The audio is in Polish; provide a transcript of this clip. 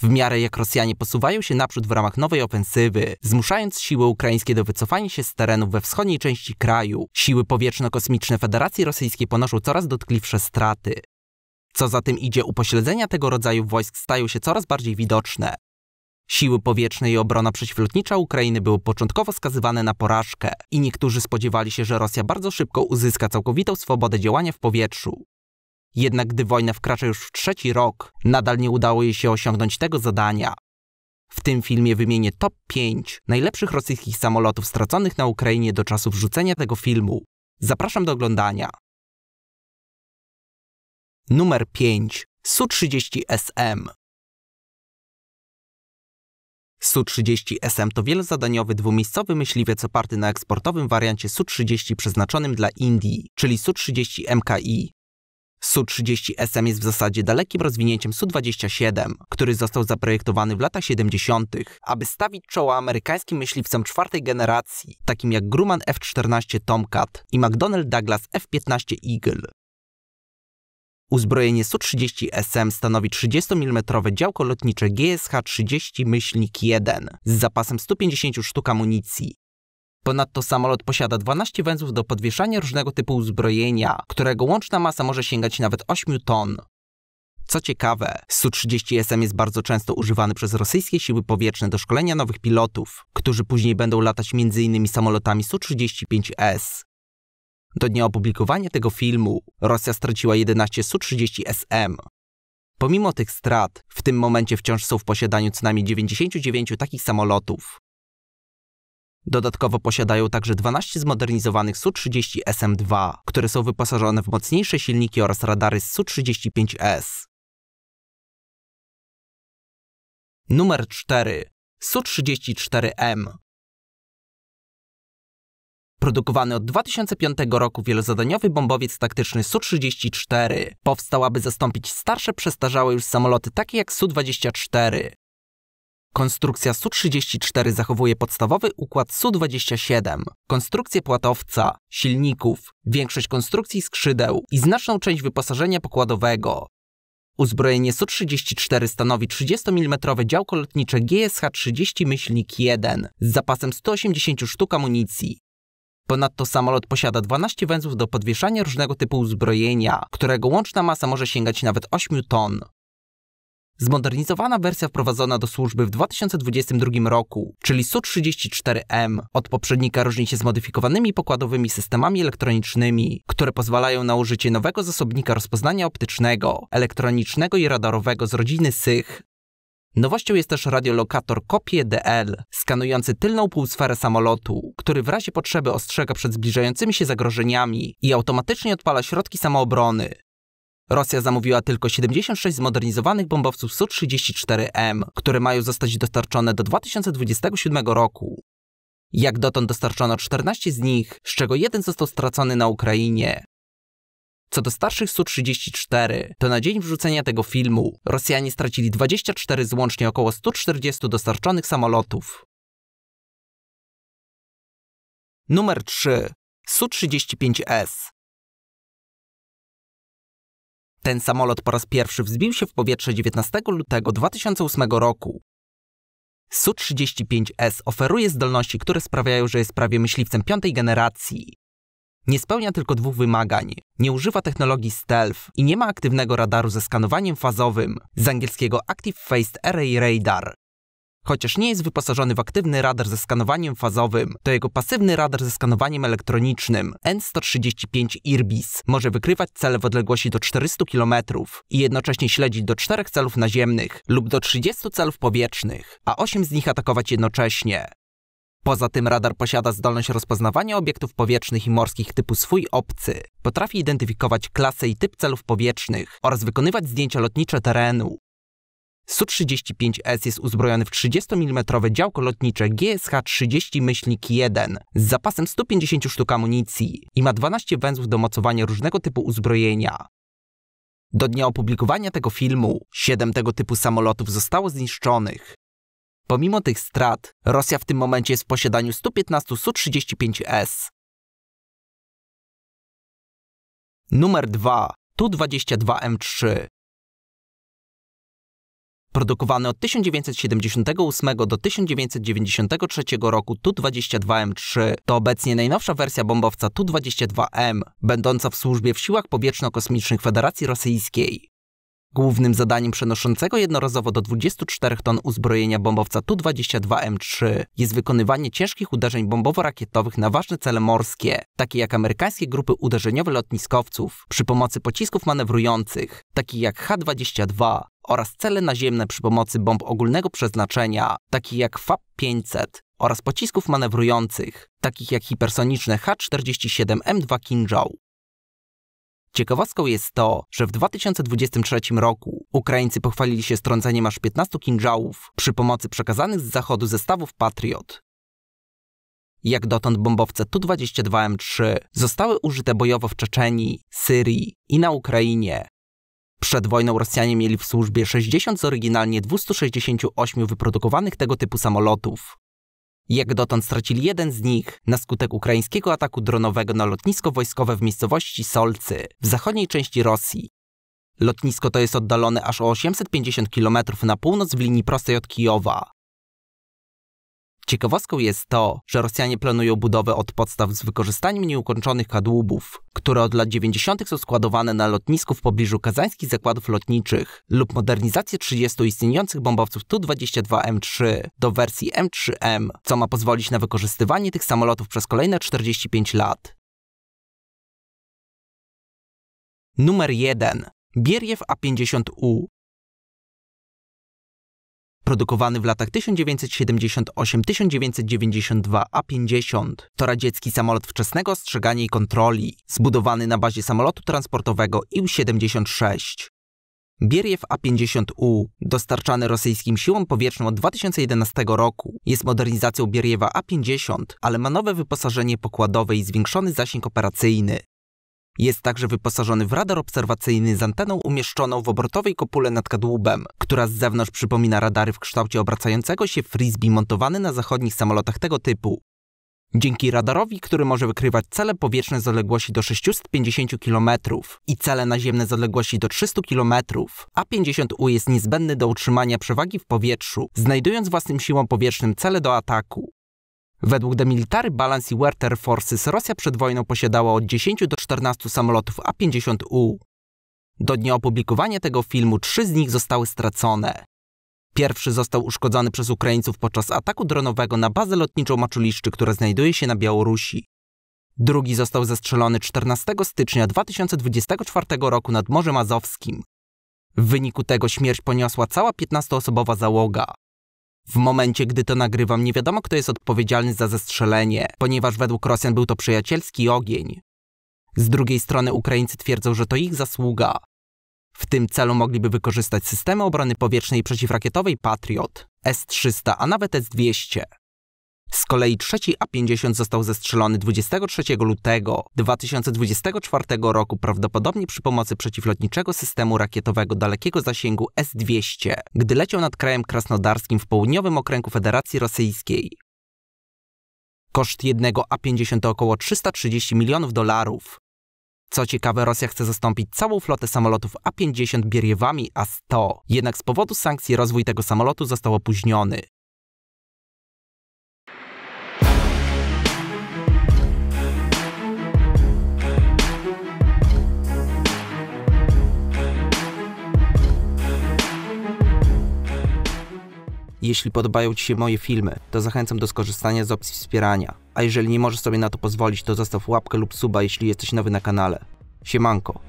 W miarę jak Rosjanie posuwają się naprzód w ramach nowej ofensywy, zmuszając siły ukraińskie do wycofania się z terenów we wschodniej części kraju, siły powietrzno-kosmiczne Federacji Rosyjskiej ponoszą coraz dotkliwsze straty. Co za tym idzie, upośledzenia tego rodzaju wojsk stają się coraz bardziej widoczne. Siły powietrzne i obrona przeciwlotnicza Ukrainy były początkowo skazywane na porażkę i niektórzy spodziewali się, że Rosja bardzo szybko uzyska całkowitą swobodę działania w powietrzu. Jednak gdy wojna wkracza już w trzeci rok, nadal nie udało jej się osiągnąć tego zadania. W tym filmie wymienię top 5 najlepszych rosyjskich samolotów straconych na Ukrainie do czasu wrzucenia tego filmu. Zapraszam do oglądania. Numer 5. Su-30SM Su-30SM to wielozadaniowy dwumiejscowy myśliwiec oparty na eksportowym wariancie Su-30 przeznaczonym dla Indii, czyli Su-30 MKI. Su-30SM jest w zasadzie dalekim rozwinięciem Su-27, który został zaprojektowany w latach 70., aby stawić czoła amerykańskim myśliwcom czwartej generacji, takim jak Grumman F-14 Tomcat i McDonnell Douglas F-15 Eagle. Uzbrojenie Su-30SM stanowi 30 mm działko lotnicze GSH-30 myślnik 1 z zapasem 150 sztuk amunicji, Ponadto samolot posiada 12 węzłów do podwieszania różnego typu uzbrojenia, którego łączna masa może sięgać nawet 8 ton. Co ciekawe, Su-30SM jest bardzo często używany przez rosyjskie siły powietrzne do szkolenia nowych pilotów, którzy później będą latać m.in. samolotami Su-35S. Do dnia opublikowania tego filmu Rosja straciła 11 Su-30SM. Pomimo tych strat, w tym momencie wciąż są w posiadaniu co najmniej 99 takich samolotów, Dodatkowo posiadają także 12 zmodernizowanych Su-30 SM-2, które są wyposażone w mocniejsze silniki oraz radary Su-35S. Numer 4. Su-34M Produkowany od 2005 roku wielozadaniowy bombowiec taktyczny Su-34 powstał, aby zastąpić starsze, przestarzałe już samoloty takie jak Su-24. Konstrukcja Su-34 zachowuje podstawowy układ Su-27, konstrukcję płatowca, silników, większość konstrukcji skrzydeł i znaczną część wyposażenia pokładowego. Uzbrojenie Su-34 stanowi 30mm działko lotnicze GSH-30-1 z zapasem 180 sztuk amunicji. Ponadto samolot posiada 12 węzłów do podwieszania różnego typu uzbrojenia, którego łączna masa może sięgać nawet 8 ton. Zmodernizowana wersja wprowadzona do służby w 2022 roku, czyli Su-34M, od poprzednika różni się zmodyfikowanymi pokładowymi systemami elektronicznymi, które pozwalają na użycie nowego zasobnika rozpoznania optycznego, elektronicznego i radarowego z rodziny SYCH. Nowością jest też radiolokator Kopie DL, skanujący tylną półsferę samolotu, który w razie potrzeby ostrzega przed zbliżającymi się zagrożeniami i automatycznie odpala środki samoobrony, Rosja zamówiła tylko 76 zmodernizowanych bombowców Su-34M, które mają zostać dostarczone do 2027 roku. Jak dotąd dostarczono 14 z nich, z czego jeden został stracony na Ukrainie. Co do starszych Su-34, to na dzień wrzucenia tego filmu Rosjanie stracili 24 z łącznie około 140 dostarczonych samolotów. Numer 3. Su-35S ten samolot po raz pierwszy wzbił się w powietrze 19 lutego 2008 roku. Su-35S oferuje zdolności, które sprawiają, że jest prawie myśliwcem piątej generacji. Nie spełnia tylko dwóch wymagań. Nie używa technologii stealth i nie ma aktywnego radaru ze skanowaniem fazowym, z angielskiego Active Faced Array Radar, Chociaż nie jest wyposażony w aktywny radar ze skanowaniem fazowym, to jego pasywny radar ze skanowaniem elektronicznym N135 IRBIS może wykrywać cele w odległości do 400 km i jednocześnie śledzić do 4 celów naziemnych lub do 30 celów powietrznych, a 8 z nich atakować jednocześnie. Poza tym radar posiada zdolność rozpoznawania obiektów powietrznych i morskich typu swój obcy. Potrafi identyfikować klasę i typ celów powietrznych oraz wykonywać zdjęcia lotnicze terenu. Su-35S jest uzbrojony w 30 mm działko lotnicze GSH-30-1 z zapasem 150 sztuk amunicji i ma 12 węzłów do mocowania różnego typu uzbrojenia. Do dnia opublikowania tego filmu 7 tego typu samolotów zostało zniszczonych. Pomimo tych strat, Rosja w tym momencie jest w posiadaniu 115 Su-35S. Numer 2 Tu-22M3 Produkowany od 1978 do 1993 roku Tu-22M3 to obecnie najnowsza wersja bombowca Tu-22M, będąca w służbie w siłach powietrzno-kosmicznych Federacji Rosyjskiej. Głównym zadaniem przenoszącego jednorazowo do 24 ton uzbrojenia bombowca Tu-22M3 jest wykonywanie ciężkich uderzeń bombowo-rakietowych na ważne cele morskie, takie jak amerykańskie grupy uderzeniowe lotniskowców, przy pomocy pocisków manewrujących, takich jak H-22, oraz cele naziemne przy pomocy bomb ogólnego przeznaczenia, takich jak FAB-500 oraz pocisków manewrujących, takich jak hipersoniczne H-47M2 Kinjal. Ciekawostką jest to, że w 2023 roku Ukraińcy pochwalili się strąceniem aż 15 Kinjałów przy pomocy przekazanych z zachodu zestawów Patriot. Jak dotąd bombowce Tu-22M3 zostały użyte bojowo w Czeczenii, Syrii i na Ukrainie, przed wojną Rosjanie mieli w służbie 60 z oryginalnie 268 wyprodukowanych tego typu samolotów. Jak dotąd stracili jeden z nich na skutek ukraińskiego ataku dronowego na lotnisko wojskowe w miejscowości Solcy w zachodniej części Rosji. Lotnisko to jest oddalone aż o 850 km na północ w linii prostej od Kijowa, Ciekawostką jest to, że Rosjanie planują budowę od podstaw z wykorzystaniem nieukończonych kadłubów, które od lat 90. są składowane na lotnisku w pobliżu kazańskich zakładów lotniczych lub modernizację 30 istniejących bombowców Tu-22M3 do wersji M3M, co ma pozwolić na wykorzystywanie tych samolotów przez kolejne 45 lat. Numer 1. Bierjew A-50U produkowany w latach 1978-1992 A-50. To radziecki samolot wczesnego ostrzegania i kontroli, zbudowany na bazie samolotu transportowego Ił-76. Bieriew A-50U, dostarczany rosyjskim siłom powietrznym od 2011 roku, jest modernizacją Bieriewa A-50, ale ma nowe wyposażenie pokładowe i zwiększony zasięg operacyjny. Jest także wyposażony w radar obserwacyjny z anteną umieszczoną w obrotowej kopule nad kadłubem, która z zewnątrz przypomina radary w kształcie obracającego się frisbee montowany na zachodnich samolotach tego typu. Dzięki radarowi, który może wykrywać cele powietrzne z odległości do 650 km i cele naziemne z odległości do 300 km, A-50U jest niezbędny do utrzymania przewagi w powietrzu, znajdując własnym siłom powietrznym cele do ataku. Według The Military Balance i Water Forces Rosja przed wojną posiadała od 10 do 14 samolotów A-50U. Do dnia opublikowania tego filmu trzy z nich zostały stracone. Pierwszy został uszkodzony przez Ukraińców podczas ataku dronowego na bazę lotniczą Maczuliszczy, która znajduje się na Białorusi. Drugi został zastrzelony 14 stycznia 2024 roku nad Morzem Azowskim. W wyniku tego śmierć poniosła cała 15-osobowa załoga. W momencie, gdy to nagrywam, nie wiadomo, kto jest odpowiedzialny za zestrzelenie, ponieważ według Rosjan był to przyjacielski ogień. Z drugiej strony Ukraińcy twierdzą, że to ich zasługa. W tym celu mogliby wykorzystać systemy obrony powietrznej przeciwrakietowej Patriot, S-300, a nawet S-200. Z kolei trzeci A50 został zestrzelony 23 lutego 2024 roku prawdopodobnie przy pomocy przeciwlotniczego systemu rakietowego dalekiego zasięgu S-200, gdy leciał nad krajem krasnodarskim w południowym okręgu Federacji Rosyjskiej. Koszt jednego A50 to około 330 milionów dolarów. Co ciekawe, Rosja chce zastąpić całą flotę samolotów A-50 bieriewami, A-100, jednak z powodu sankcji rozwój tego samolotu został opóźniony. Jeśli podobają Ci się moje filmy, to zachęcam do skorzystania z opcji wspierania. A jeżeli nie możesz sobie na to pozwolić, to zostaw łapkę lub suba, jeśli jesteś nowy na kanale. Siemanko.